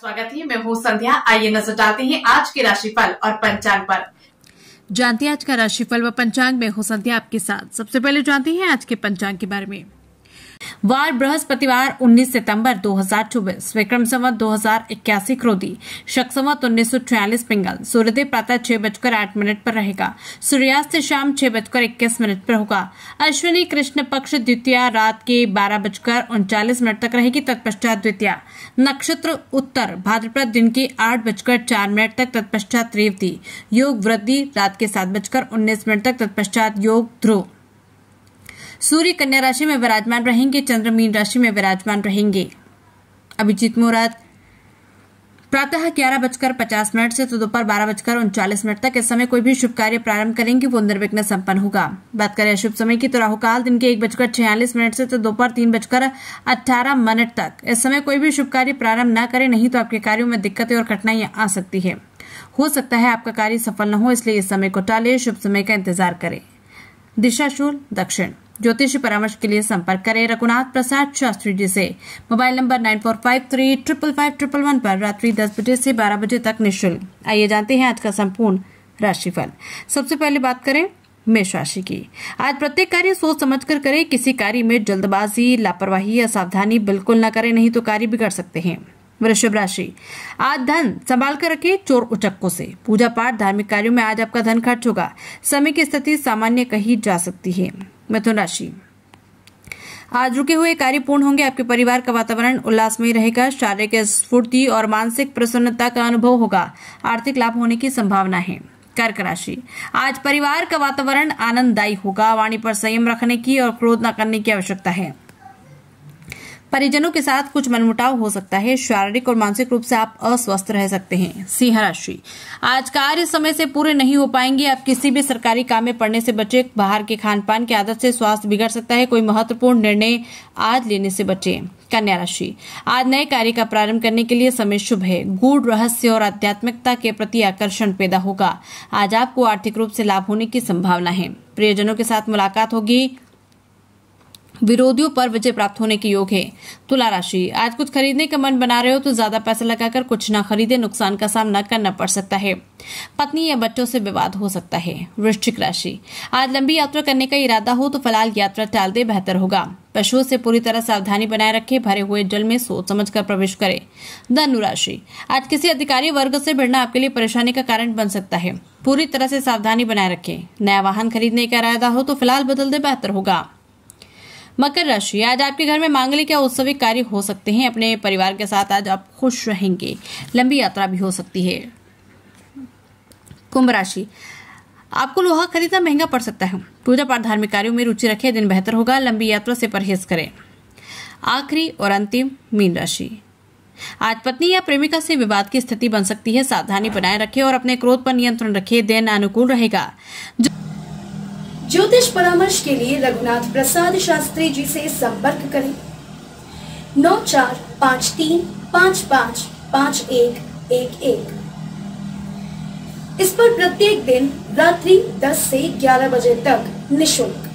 स्वागत है मैं हूँ संध्या आइए नजर डालते हैं आज के राशिफल और पंचांग पर जानते हैं आज का राशिफल व पंचांग में हो संध्या आपके साथ सबसे पहले जानते हैं आज के पंचांग के बारे में वार बृहस्पतिवार 19 सितंबर 2024 विक्रम संवत दो हजार इक्यासी क्रोधी शक संवत उन्नीस सौ छियालीस पिंगल सूर्योदय प्रातः छह बजकर आठ मिनट पर रहेगा सूर्यास्त शाम छह बजकर इक्कीस मिनट पर होगा अश्विनी कृष्ण पक्ष द्वितीय रात के बारह बजकर उनचालीस मिनट तक रहेगी तत्पश्चात द्वितीय नक्षत्र उत्तर भाद्रपद दिन के आठ बजकर चार मिनट तक तत्पश्चात रेवती योग वृद्धि रात के सात बजकर उन्नीस मिनट तक तत्पश्चात योग ध्रुव सूर्य कन्या राशि में विराजमान रहेंगे चंद्र मीन राशि में विराजमान रहेंगे अभिजीत मुहूर्त प्रातः ग्यारह बजकर पचास मिनट से तो दोपहर बारह बजकर उनचालीस मिनट तक इस समय कोई भी शुभ कार्य प्रारंभ करेंगे वो निर्विघ्न संपन्न होगा बात करें अशुभ समय की तो राहुकाल दिन के एक बजकर छियालीस मिनट से तो दोपहर तीन बजकर अठारह मिनट तक इस समय कोई भी शुभ कार्य प्रारंभ न करें नहीं तो आपके कार्यो में दिक्कतें और कठिनाइयां आ सकती है हो सकता है आपका कार्य सफल न हो इसलिए इस समय को टाले शुभ समय का इंतजार करें दिशाशूल दक्षिण ज्योतिष परामर्श के लिए संपर्क करें रघुनाथ प्रसाद शास्त्री जी से mobile number nine four five three triple five triple one पर रात्रि दस बजे से बारह बजे तक निःशुल्क आइए जानते हैं आज का संपूर्ण राशिफल सबसे पहले बात करें मेष राशि की आज प्रत्येक कार्य सोच समझ कर करें किसी कार्य में जल्दबाजी लापरवाही या सावधानी बिल्कुल न करें नहीं तो कार्य बिगड़ सकते हैं वृषभ राशि आज धन संभाल कर रखें चोर उचक्कों से पूजा पाठ धार्मिक कार्यों में आज आपका धन खर्च होगा समय की स्थिति सामान्य कही जा सकती है मिथुन राशि आज रुके हुए कार्य पूर्ण होंगे आपके परिवार का वातावरण उल्लासमय रहेगा शारीरिक स्फूर्ति और मानसिक प्रसन्नता का अनुभव होगा आर्थिक लाभ होने की संभावना है कर्क राशि आज परिवार का वातावरण आनंददायी होगा वाणी पर संयम रखने की और क्रोध न करने की आवश्यकता है परिजनों के साथ कुछ मनमुटाव हो सकता है शारीरिक और मानसिक रूप से आप अस्वस्थ रह सकते हैं सिंह राशि आज कार्य समय से पूरे नहीं हो पाएंगे आप किसी भी सरकारी काम में पड़ने से बचे बाहर के खान पान की आदत से स्वास्थ्य बिगड़ सकता है कोई महत्वपूर्ण निर्णय आज लेने से बचे कन्या राशि आज नए कार्य का प्रारंभ करने के लिए समय शुभ है गूढ़ रहस्य और आध्यात्मिकता के प्रति आकर्षण पैदा होगा आज आपको आर्थिक रूप से लाभ होने की संभावना है प्रियजनों के साथ मुलाकात होगी विरोधियों पर विजय प्राप्त होने के योग है तुला राशि आज कुछ खरीदने का मन बना रहे हो तो ज्यादा पैसा लगाकर कुछ ना खरीदे नुकसान का सामना करना पड़ सकता है पत्नी या बच्चों से विवाद हो सकता है वृश्चिक राशि आज लंबी यात्रा करने का इरादा हो तो फिलहाल यात्रा टाल दे बेहतर होगा पशुओं से पूरी तरह सावधानी बनाए रखें भरे हुए जल में सोच समझ कर प्रवेश करें धनु राशि आज किसी अधिकारी वर्ग से भिड़ना आपके लिए परेशानी का कारण बन सकता है पूरी तरह से सावधानी बनाए रखें नया वाहन खरीदने का इरादा हो तो फिलहाल बदल दे बेहतर होगा मकर राशि आज आपके घर में मांगलिक या उत्सविक कार्य हो सकते हैं अपने परिवार के साथ आज आप खुश रहेंगे लंबी यात्रा भी हो सकती है कुंभ राशि आपको लोहा खरीदना महंगा पड़ सकता है पूजा पाठ धार्मिक कार्यों में रुचि रखें दिन बेहतर होगा लंबी यात्रा से परहेज करें आखिरी और अंतिम मीन राशि आज पत्नी या प्रेमिका से विवाद की स्थिति बन सकती है सावधानी बनाए रखें और अपने क्रोध पर नियंत्रण रखें दिन अनुकूल रहेगा ज्योतिष परामर्श के लिए रघुनाथ प्रसाद शास्त्री जी से संपर्क करें नौ चार पाँच तीन पाँच पाँच पाँच एक एक एक इस पर प्रत्येक दिन रात्रि 10 से 11 बजे तक निशुल्क